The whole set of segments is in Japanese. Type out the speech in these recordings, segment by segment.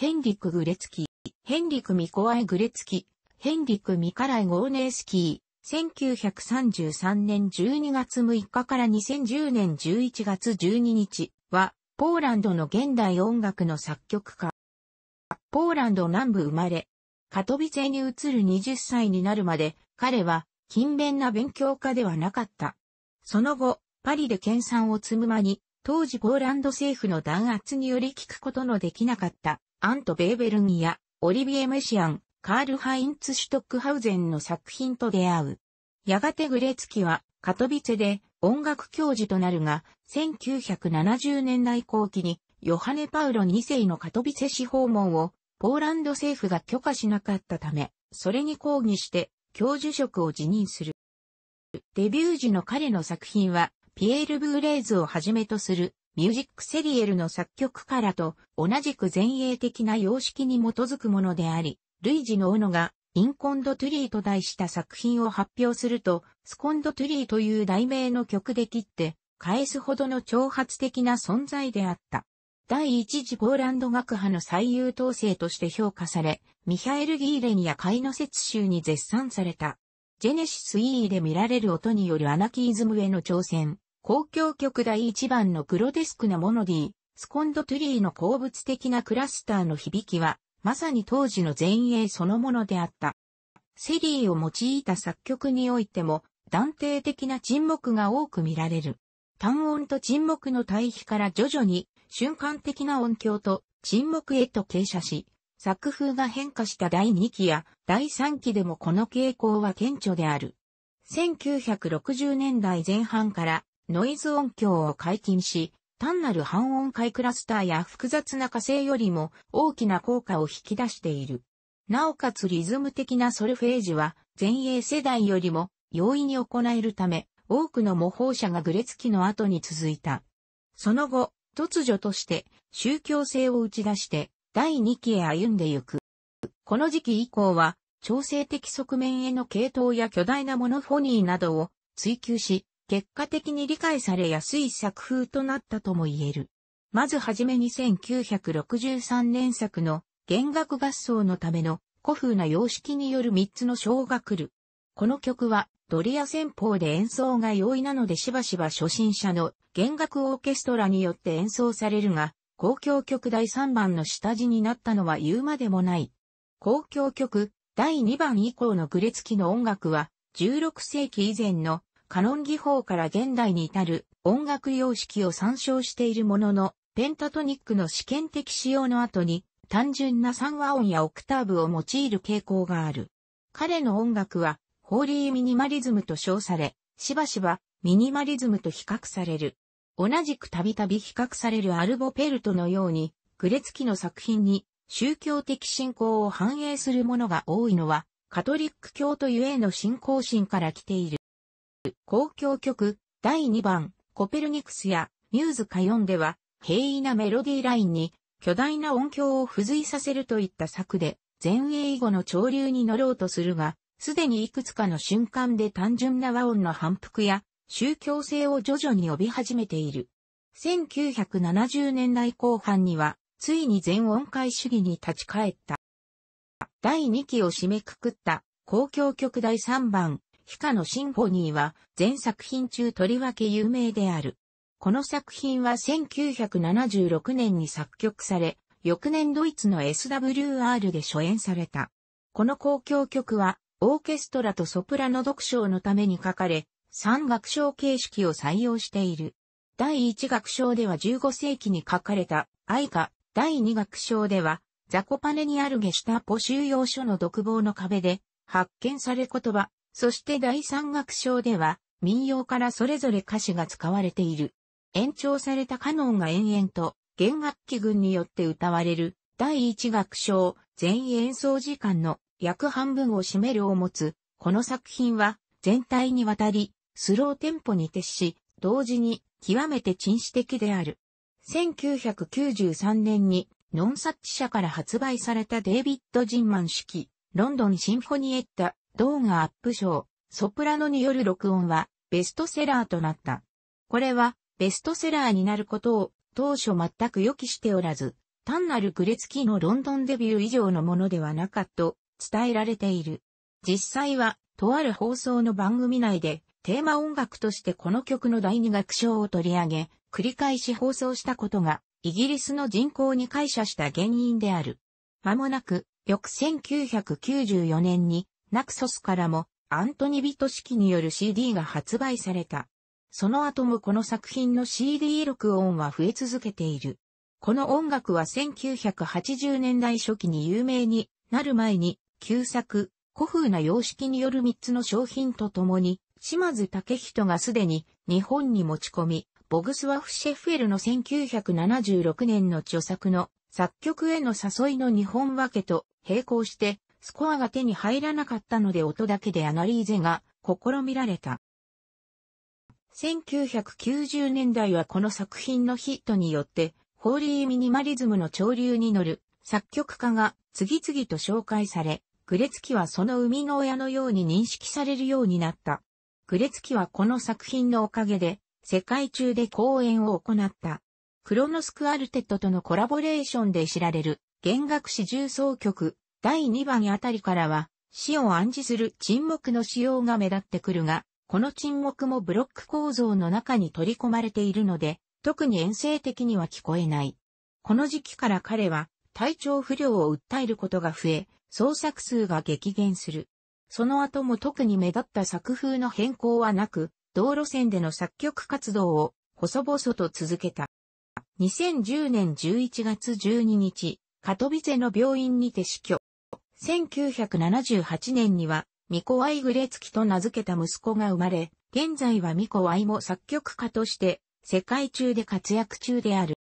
ヘンリク・グレツキー、ヘンリク・ミコアイ・グレツキー、ヘンリク・ミカライ・ゴーネースキー、1933年12月6日から2010年11月12日は、ポーランドの現代音楽の作曲家。ポーランド南部生まれ、カトビツェに移る20歳になるまで、彼は勤勉な勉強家ではなかった。その後、パリで研鑽を積む間に、当時ポーランド政府の弾圧により聞くことのできなかったアント・ベーベルンやオリビエ・メシアン、カール・ハインツ・シュトックハウゼンの作品と出会う。やがてグレツキはカトビツェで音楽教授となるが、1970年代後期にヨハネ・パウロ2世のカトビツェ市訪問をポーランド政府が許可しなかったため、それに抗議して教授職を辞任する。デビュー時の彼の作品は、ピエール・ブーレーズをはじめとするミュージックセリエルの作曲からと同じく前衛的な様式に基づくものであり、ルイジのノがインコンドトゥリーと題した作品を発表すると、スコンドトゥリーという題名の曲で切って、返すほどの挑発的な存在であった。第一次ポーランド学派の最優等生として評価され、ミハエル・ギーレンやカイノセツ州に絶賛された。ジェネシス E で見られる音によるアナキーズムへの挑戦、交響曲第1番のグロテスクなモノディー、スコンドトゥリーの鉱物的なクラスターの響きは、まさに当時の前衛そのものであった。セリーを用いた作曲においても、断定的な沈黙が多く見られる。単音と沈黙の対比から徐々に瞬間的な音響と沈黙へと傾斜し、作風が変化した第2期や第3期でもこの傾向は顕著である。1960年代前半からノイズ音響を解禁し、単なる半音階クラスターや複雑な火星よりも大きな効果を引き出している。なおかつリズム的なソルフェージは前衛世代よりも容易に行えるため、多くの模倣者がグレツキの後に続いた。その後、突如として宗教性を打ち出して第2期へ歩んでゆく。この時期以降は、調整的側面への系統や巨大なモノフォニーなどを追求し、結果的に理解されやすい作風となったとも言える。まずはじめに1963年作の弦楽合奏のための古風な様式による3つの章が来る。この曲はドリア戦法で演奏が容易なのでしばしば初心者の弦楽オーケストラによって演奏されるが、公共曲第3番の下地になったのは言うまでもない。公共曲第2番以降のグレツキの音楽は16世紀以前のカノン技法から現代に至る音楽様式を参照しているものの、ペンタトニックの試験的使用の後に、単純な三和音やオクターブを用いる傾向がある。彼の音楽は、ホーリーミニマリズムと称され、しばしばミニマリズムと比較される。同じくたびたび比較されるアルボペルトのように、グレツキの作品に宗教的信仰を反映するものが多いのは、カトリック教とゆえの信仰心から来ている。曲、公共曲、第2番、コペルニクスや、ミューズ歌4では、平易なメロディーラインに、巨大な音響を付随させるといった策で、前衛以後の潮流に乗ろうとするが、すでにいくつかの瞬間で単純な和音の反復や、宗教性を徐々に帯び始めている。1970年代後半には、ついに全音階主義に立ち返った。第2期を締めくくった、公共曲第3番、ヒカのシンフォニーは全作品中とりわけ有名である。この作品は1976年に作曲され、翌年ドイツの SWR で初演された。この公共曲はオーケストラとソプラノ読唱のために書かれ、三楽章形式を採用している。第一楽章では15世紀に書かれた愛歌、第二楽章ではザコパネにあるゲシタポ収容所の独房の壁で発見され言葉、そして第三楽章では、民謡からそれぞれ歌詞が使われている。延長されたカノンが延々と、弦楽器群によって歌われる、第一楽章、全演奏時間の約半分を占めるを持つ、この作品は、全体にわたり、スローテンポに徹し、同時に、極めて陳詞的である。1993年に、ノンサッチ社から発売されたデイビッド・ジンマン式、ロンドンシンフォニエッタ動画アップ賞、ソプラノによる録音はベストセラーとなった。これはベストセラーになることを当初全く予期しておらず、単なるグレツキーのロンドンデビュー以上のものではなかったと伝えられている。実際は、とある放送の番組内で、テーマ音楽としてこの曲の第二楽章を取り上げ、繰り返し放送したことが、イギリスの人口に感謝した原因である。まもなく、翌1994年に、ナクソスからもアントニ・ビト式による CD が発売された。その後もこの作品の CD 録音は増え続けている。この音楽は1980年代初期に有名になる前に、旧作、古風な様式による3つの商品とともに、島津武人がすでに日本に持ち込み、ボグスワフ・シェフエルの1976年の著作の作曲への誘いの日本分けと並行してスコアが手に入らなかったので音だけでアナリーゼが試みられた。1990年代はこの作品のヒットによって、ホーリーミニマリズムの潮流に乗る作曲家が次々と紹介され、グレツキはその生みの親のように認識されるようになった。グレツキはこの作品のおかげで、世界中で講演を行った。クロノスクアルテットとのコラボレーションで知られる弦楽四重奏曲第2番あたりからは、死を暗示する沈黙の使用が目立ってくるが、この沈黙もブロック構造の中に取り込まれているので、特に遠征的には聞こえない。この時期から彼は体調不良を訴えることが増え、創作数が激減する。その後も特に目立った作風の変更はなく、道路線での作曲活動を細々と続けた。2010年11月12日、カトビゼの病院にて死去。1978年には、ミコワイ・グレツキと名付けた息子が生まれ、現在はミコワイも作曲家として、世界中で活躍中である。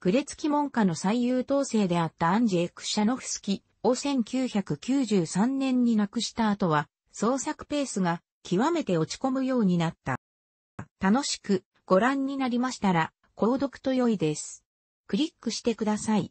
グレツキ門下の最優等生であったアンジェクシャノフスキを1993年に亡くした後は、創作ペースが極めて落ち込むようになった。楽しくご覧になりましたら、購読と良いです。クリックしてください。